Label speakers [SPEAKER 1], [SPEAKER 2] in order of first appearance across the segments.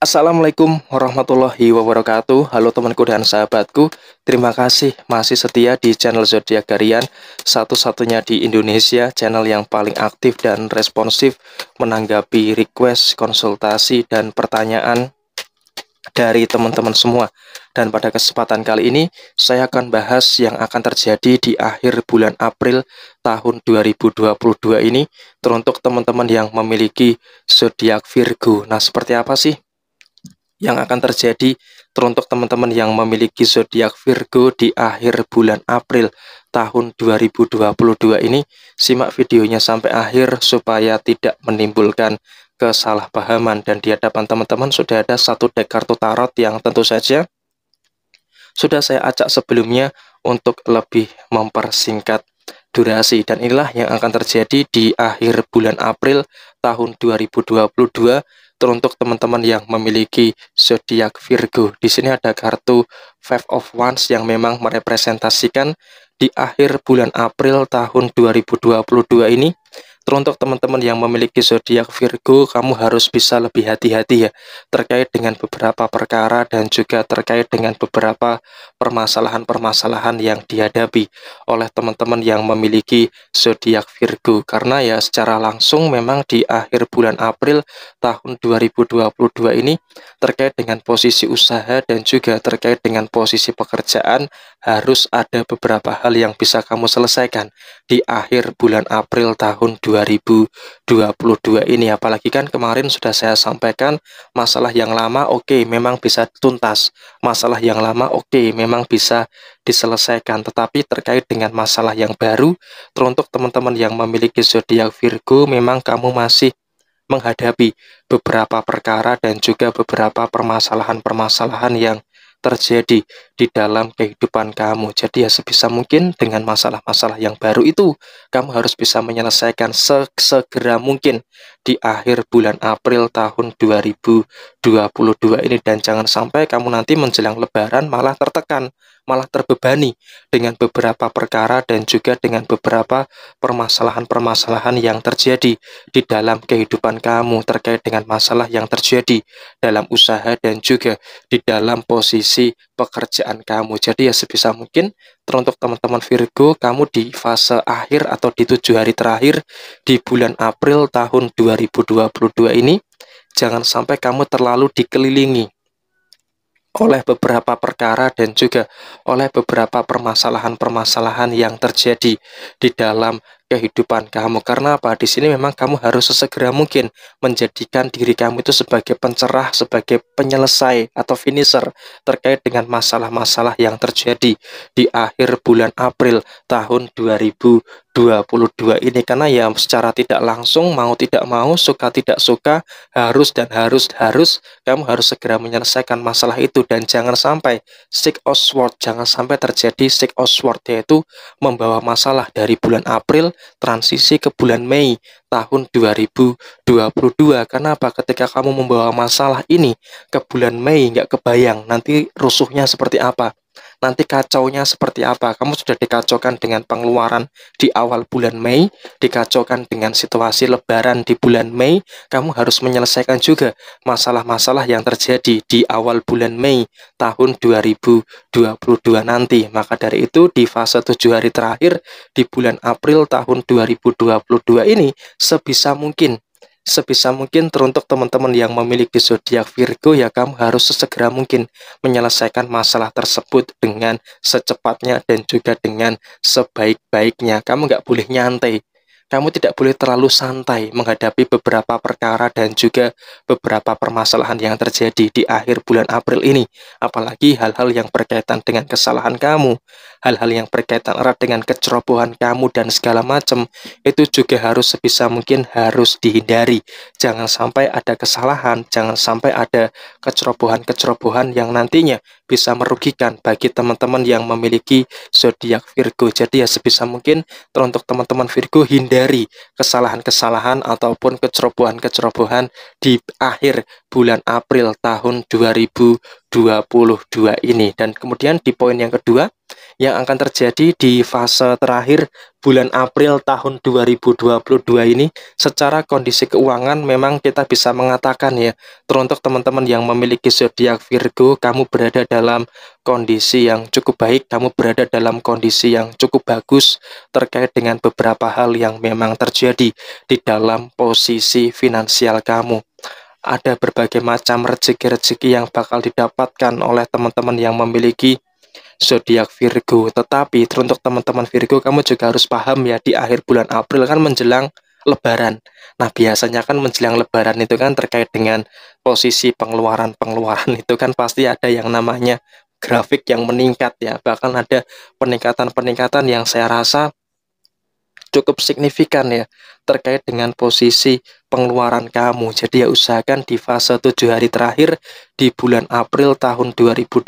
[SPEAKER 1] Assalamualaikum warahmatullahi wabarakatuh Halo temanku dan sahabatku Terima kasih masih setia di channel Zodiac Garian Satu-satunya di Indonesia Channel yang paling aktif dan responsif Menanggapi request, konsultasi, dan pertanyaan Dari teman-teman semua Dan pada kesempatan kali ini Saya akan bahas yang akan terjadi di akhir bulan April Tahun 2022 ini Teruntuk teman-teman yang memiliki zodiak Virgo Nah seperti apa sih yang akan terjadi teruntuk teman-teman yang memiliki zodiak Virgo di akhir bulan April tahun 2022 ini. Simak videonya sampai akhir supaya tidak menimbulkan kesalahpahaman dan di hadapan teman-teman sudah ada satu dek kartu tarot yang tentu saja sudah saya acak sebelumnya untuk lebih mempersingkat durasi dan inilah yang akan terjadi di akhir bulan April tahun 2022 Teruntuk teman-teman yang memiliki zodiak Virgo, di sini ada kartu Five of Wands yang memang merepresentasikan di akhir bulan April tahun 2022 ini Teruntuk teman-teman yang memiliki zodiak Virgo, kamu harus bisa lebih hati-hati ya terkait dengan beberapa perkara dan juga terkait dengan beberapa permasalahan-permasalahan yang dihadapi oleh teman-teman yang memiliki zodiak Virgo. Karena ya secara langsung memang di akhir bulan April tahun 2022 ini terkait dengan posisi usaha dan juga terkait dengan posisi pekerjaan harus ada beberapa hal yang bisa kamu selesaikan di akhir bulan April tahun 2022. 2022 ini. Apalagi kan kemarin sudah saya sampaikan masalah yang lama oke okay, memang bisa tuntas, masalah yang lama oke okay, memang bisa diselesaikan. Tetapi terkait dengan masalah yang baru, teruntuk teman-teman yang memiliki zodiak Virgo memang kamu masih menghadapi beberapa perkara dan juga beberapa permasalahan-permasalahan yang terjadi di dalam kehidupan kamu. Jadi ya sebisa mungkin dengan masalah-masalah yang baru itu, kamu harus bisa menyelesaikan segera mungkin di akhir bulan April tahun 2022 ini. Dan jangan sampai kamu nanti menjelang lebaran malah tertekan malah terbebani dengan beberapa perkara dan juga dengan beberapa permasalahan-permasalahan yang terjadi di dalam kehidupan kamu terkait dengan masalah yang terjadi dalam usaha dan juga di dalam posisi pekerjaan kamu. Jadi ya sebisa mungkin teruntuk teman-teman Virgo, kamu di fase akhir atau di tujuh hari terakhir di bulan April tahun 2022 ini, jangan sampai kamu terlalu dikelilingi oleh beberapa perkara dan juga oleh beberapa permasalahan-permasalahan yang terjadi di dalam kehidupan kamu. Karena apa? Di sini memang kamu harus sesegera mungkin menjadikan diri kamu itu sebagai pencerah, sebagai penyelesai atau finisher terkait dengan masalah-masalah yang terjadi di akhir bulan April tahun 2022 ini. Karena ya secara tidak langsung, mau tidak mau, suka tidak suka, harus dan harus harus kamu harus segera menyelesaikan masalah itu dan jangan sampai sick of sword, jangan sampai terjadi sick of sword yaitu membawa masalah dari bulan April transisi ke bulan Mei tahun 2022. Kenapa? Ketika kamu membawa masalah ini ke bulan Mei nggak kebayang nanti rusuhnya seperti apa nanti kacaunya seperti apa. Kamu sudah dikacaukan dengan pengeluaran di awal bulan Mei, dikacaukan dengan situasi lebaran di bulan Mei, kamu harus menyelesaikan juga masalah-masalah yang terjadi di awal bulan Mei tahun 2022 nanti. Maka dari itu di fase 7 hari terakhir di bulan April tahun 2022 ini sebisa mungkin Sebisa mungkin teruntuk teman-teman yang memiliki zodiak Virgo ya kamu harus sesegera mungkin menyelesaikan masalah tersebut dengan secepatnya dan juga dengan sebaik-baiknya. Kamu nggak boleh nyantai kamu tidak boleh terlalu santai menghadapi beberapa perkara dan juga beberapa permasalahan yang terjadi di akhir bulan April ini, apalagi hal-hal yang berkaitan dengan kesalahan kamu, hal-hal yang berkaitan erat dengan kecerobohan kamu dan segala macam, itu juga harus sebisa mungkin harus dihindari. Jangan sampai ada kesalahan, jangan sampai ada kecerobohan-kecerobohan yang nantinya bisa merugikan bagi teman-teman yang memiliki zodiak Virgo. Jadi ya sebisa mungkin teruntuk teman-teman Virgo hindari menghindari kesalahan-kesalahan ataupun kecerobohan-kecerobohan di akhir bulan April tahun 2022 ini. Dan kemudian di poin yang kedua, yang akan terjadi di fase terakhir bulan April tahun 2022 ini secara kondisi keuangan memang kita bisa mengatakan ya teruntuk teman-teman yang memiliki zodiak Virgo kamu berada dalam kondisi yang cukup baik kamu berada dalam kondisi yang cukup bagus terkait dengan beberapa hal yang memang terjadi di dalam posisi finansial kamu ada berbagai macam rezeki-rezeki yang bakal didapatkan oleh teman-teman yang memiliki zodiak Virgo. Tetapi untuk teman-teman Virgo kamu juga harus paham ya di akhir bulan April kan menjelang lebaran. Nah, biasanya kan menjelang lebaran itu kan terkait dengan posisi pengeluaran-pengeluaran itu kan pasti ada yang namanya grafik yang meningkat ya. Bahkan ada peningkatan-peningkatan yang saya rasa cukup signifikan ya terkait dengan posisi pengeluaran kamu. Jadi ya usahakan di fase 7 hari terakhir di bulan April tahun 2022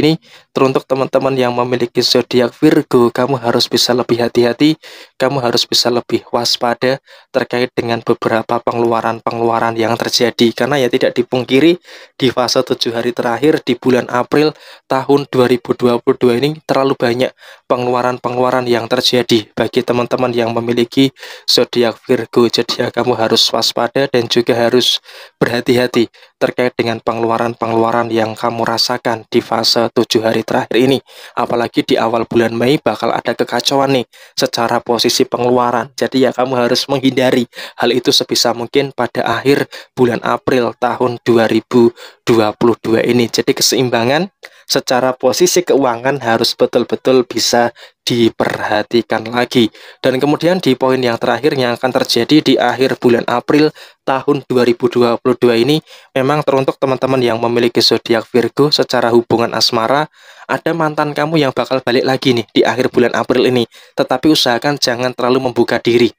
[SPEAKER 1] ini teruntuk teman-teman yang memiliki zodiak Virgo, kamu harus bisa lebih hati-hati, kamu harus bisa lebih waspada terkait dengan beberapa pengeluaran-pengeluaran yang terjadi karena ya tidak dipungkiri di fase 7 hari terakhir di bulan April tahun 2022 ini terlalu banyak pengeluaran-pengeluaran yang terjadi bagi teman-teman yang memiliki zodiak zodiak Virgo. Jadi ya kamu harus waspada dan juga harus berhati-hati terkait dengan pengeluaran-pengeluaran yang kamu rasakan di fase tujuh hari terakhir ini. Apalagi di awal bulan Mei bakal ada kekacauan nih secara posisi pengeluaran. Jadi ya kamu harus menghindari hal itu sebisa mungkin pada akhir bulan April tahun 2022 ini. Jadi keseimbangan secara posisi keuangan harus betul-betul bisa diperhatikan lagi. Dan kemudian di poin yang terakhir yang akan terjadi di akhir bulan April tahun 2022 ini memang teruntuk teman-teman yang memiliki zodiak Virgo secara hubungan asmara, ada mantan kamu yang bakal balik lagi nih di akhir bulan April ini. Tetapi usahakan jangan terlalu membuka diri,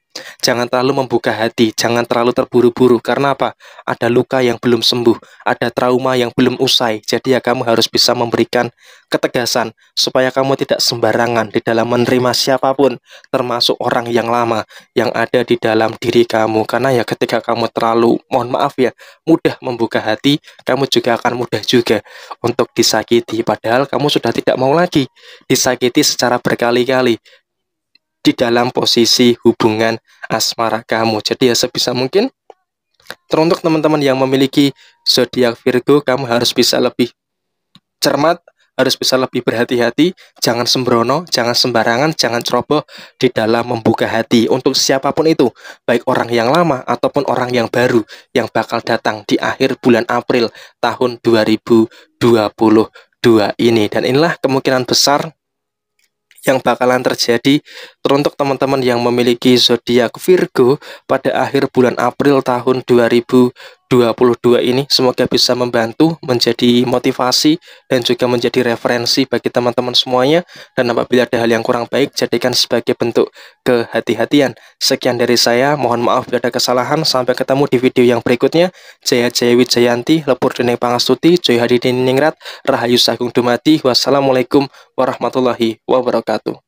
[SPEAKER 1] jangan terlalu membuka hati, jangan terlalu terburu-buru. Karena apa? Ada luka yang belum sembuh, ada trauma yang belum usai. Jadi ya kamu harus bisa memberikan ketegasan supaya kamu tidak sembarangan di dalam menerima siapapun, termasuk orang yang lama yang ada di dalam diri kamu. Karena ya ketika kamu terlalu mohon maaf ya mudah membuka hati kamu juga akan mudah juga untuk disakiti padahal kamu sudah tidak mau lagi disakiti secara berkali-kali di dalam posisi hubungan asmara kamu jadi ya sebisa mungkin teruntuk teman-teman yang memiliki zodiak Virgo kamu harus bisa lebih cermat harus bisa lebih berhati-hati, jangan sembrono, jangan sembarangan, jangan ceroboh di dalam membuka hati untuk siapapun itu, baik orang yang lama ataupun orang yang baru yang bakal datang di akhir bulan April tahun 2022 ini. Dan inilah kemungkinan besar yang bakalan terjadi teruntuk teman-teman yang memiliki zodiak Virgo pada akhir bulan April tahun 2022 22 ini semoga bisa membantu menjadi motivasi dan juga menjadi referensi bagi teman-teman semuanya dan apabila ada hal yang kurang baik jadikan sebagai bentuk kehati-hatian. Sekian dari saya, mohon maaf bila ada kesalahan. Sampai ketemu di video yang berikutnya. Jaya Jaya Wijayanti, Lepur Dening Pangastuti, Joy Hadi Ningrat, Rahayu Sagung Dumati Wassalamualaikum warahmatullahi wabarakatuh.